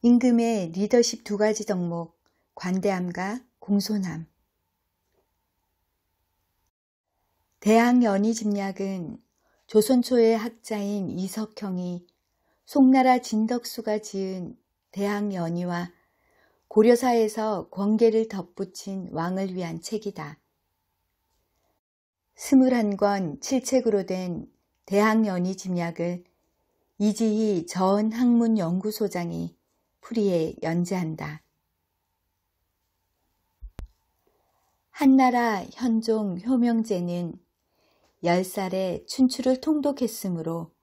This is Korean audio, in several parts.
임금의 리더십 두 가지 덕목, 관대함과 공손함. 대학 연희 집략은 조선 초의 학자인 이석형이 송나라 진덕수가 지은 대학 연희와 고려사에서 권계를 덧붙인 왕을 위한 책이다. 2 1권 7책으로 된 대학 연희 집략을 이지희 전 학문연구소장이 프리에 연재한다. 한나라 현종 효명제는 10살에 춘추를 통독했으므로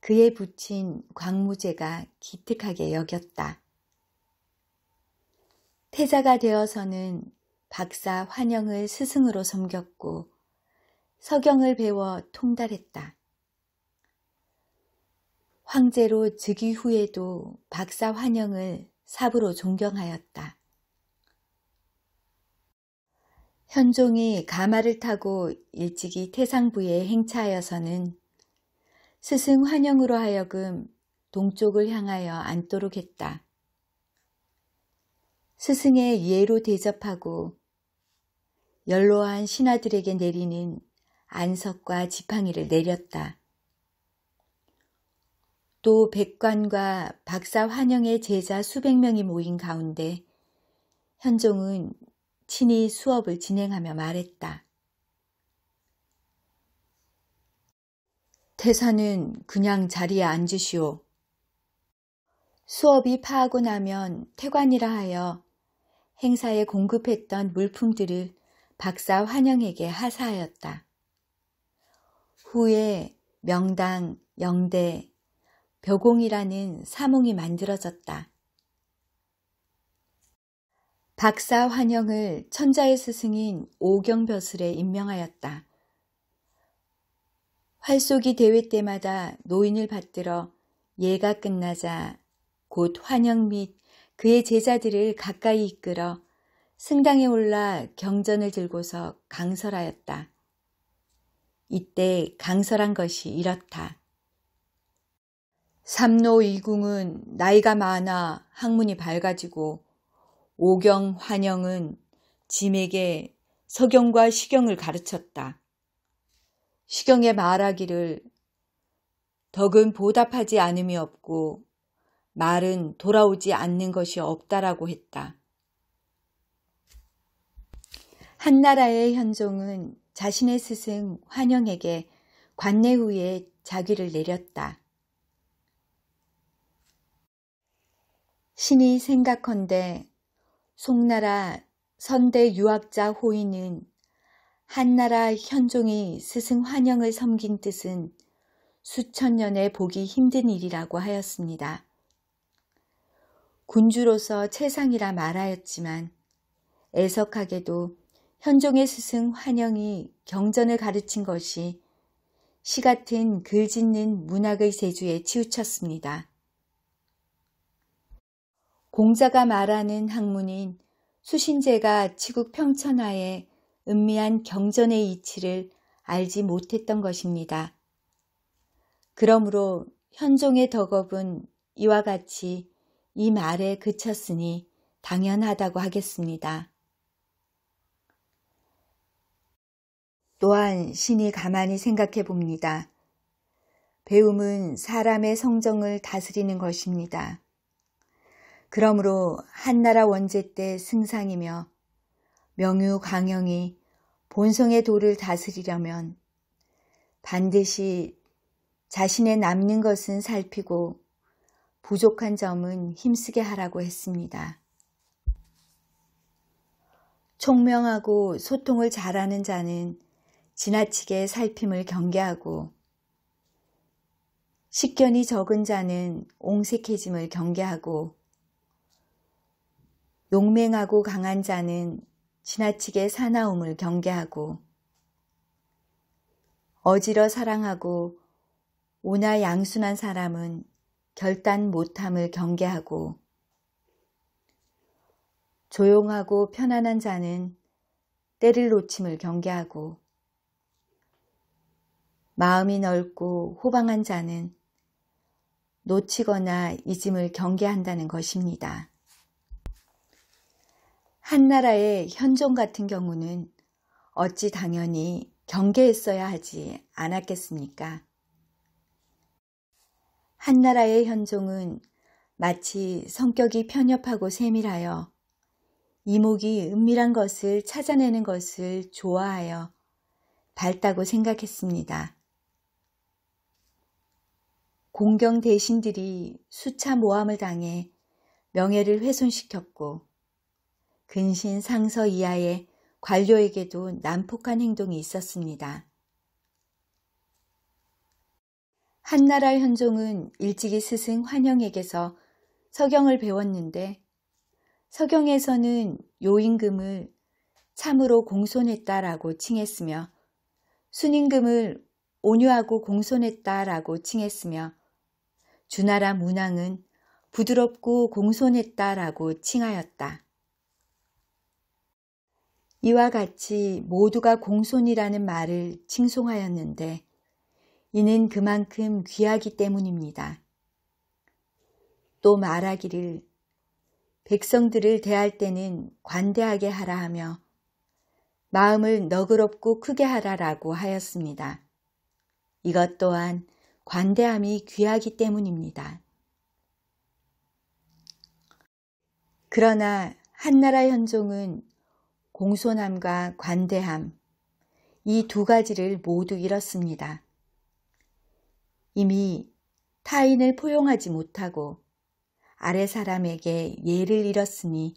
그의 붙인 광무제가 기특하게 여겼다. 태자가 되어서는 박사 환영을 스승으로 섬겼고 서경을 배워 통달했다. 황제로 즉위 후에도 박사 환영을 사부로 존경하였다. 현종이 가마를 타고 일찍이 태상부에 행차하여서는 스승 환영으로 하여금 동쪽을 향하여 앉도록 했다. 스승의 예로 대접하고 연로한 신하들에게 내리는 안석과 지팡이를 내렸다. 또 백관과 박사 환영의 제자 수백 명이 모인 가운데 현종은 친히 수업을 진행하며 말했다. 태사는 그냥 자리에 앉으시오. 수업이 파하고 나면 태관이라 하여 행사에 공급했던 물품들을 박사 환영에게 하사하였다. 후에 명당, 영대, 벼공이라는 사몽이 만들어졌다. 박사 환영을 천자의 스승인 오경벼슬에 임명하였다. 활쏘기 대회 때마다 노인을 받들어 예가 끝나자 곧 환영 및 그의 제자들을 가까이 이끌어 승당에 올라 경전을 들고서 강설하였다. 이때 강설한 것이 이렇다. 삼노 이궁은 나이가 많아 학문이 밝아지고 오경 환영은 짐에게 서경과 시경을 가르쳤다. 시경의 말하기를 덕은 보답하지 않음이 없고 말은 돌아오지 않는 것이 없다라고 했다. 한나라의 현종은 자신의 스승 환영에게 관내 후에 자기를 내렸다. 신이 생각컨데 송나라 선대 유학자 호인은 한나라 현종이 스승 환영을 섬긴 뜻은 수천 년에 보기 힘든 일이라고 하였습니다. 군주로서 최상이라 말하였지만 애석하게도 현종의 스승 환영이 경전을 가르친 것이 시 같은 글 짓는 문학의 세주에 치우쳤습니다. 공자가 말하는 학문인 수신제가 치국 평천하에 은미한 경전의 이치를 알지 못했던 것입니다. 그러므로 현종의 덕업은 이와 같이 이 말에 그쳤으니 당연하다고 하겠습니다. 또한 신이 가만히 생각해 봅니다. 배움은 사람의 성정을 다스리는 것입니다. 그러므로 한나라 원제 때 승상이며 명유 광영이 본성의 도를 다스리려면 반드시 자신의 남는 것은 살피고 부족한 점은 힘쓰게 하라고 했습니다. 총명하고 소통을 잘하는 자는 지나치게 살핌을 경계하고 식견이 적은 자는 옹색해짐을 경계하고 용맹하고 강한 자는 지나치게 사나움을 경계하고 어지러 사랑하고 오나 양순한 사람은 결단 못함을 경계하고 조용하고 편안한 자는 때를 놓침을 경계하고 마음이 넓고 호방한 자는 놓치거나 잊음을 경계한다는 것입니다. 한나라의 현종 같은 경우는 어찌 당연히 경계했어야 하지 않았겠습니까? 한나라의 현종은 마치 성격이 편협하고 세밀하여 이목이 은밀한 것을 찾아내는 것을 좋아하여 밝다고 생각했습니다. 공경 대신들이 수차 모함을 당해 명예를 훼손시켰고 근신 상서 이하의 관료에게도 난폭한 행동이 있었습니다. 한나라 현종은 일찍이 스승 환영에게서 서경을 배웠는데 서경에서는 요임금을 참으로 공손했다라고 칭했으며 순임금을 온유하고 공손했다라고 칭했으며 주나라 문왕은 부드럽고 공손했다라고 칭하였다. 이와 같이 모두가 공손이라는 말을 칭송하였는데 이는 그만큼 귀하기 때문입니다. 또 말하기를 백성들을 대할 때는 관대하게 하라 하며 마음을 너그럽고 크게 하라라고 하였습니다. 이것 또한 관대함이 귀하기 때문입니다. 그러나 한나라 현종은 공손함과 관대함, 이 두 가지를 모두 잃었습니다. 이미 타인을 포용하지 못하고 아래 사람에게 예를 잃었으니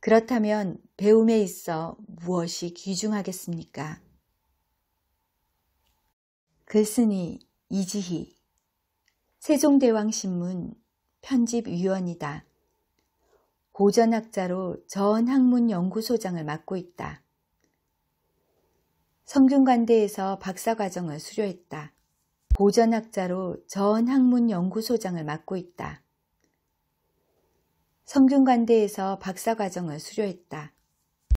그렇다면 배움에 있어 무엇이 귀중하겠습니까? 글쓴이 이지희 세종대왕신문 편집위원이다. 고전학자로 전학문연구소장을 맡고 있다. 성균관대에서 박사과정을 수료했다. 고전학자로 전학문연구소장을 맡고 있다. 성균관대에서 박사과정을 수료했다.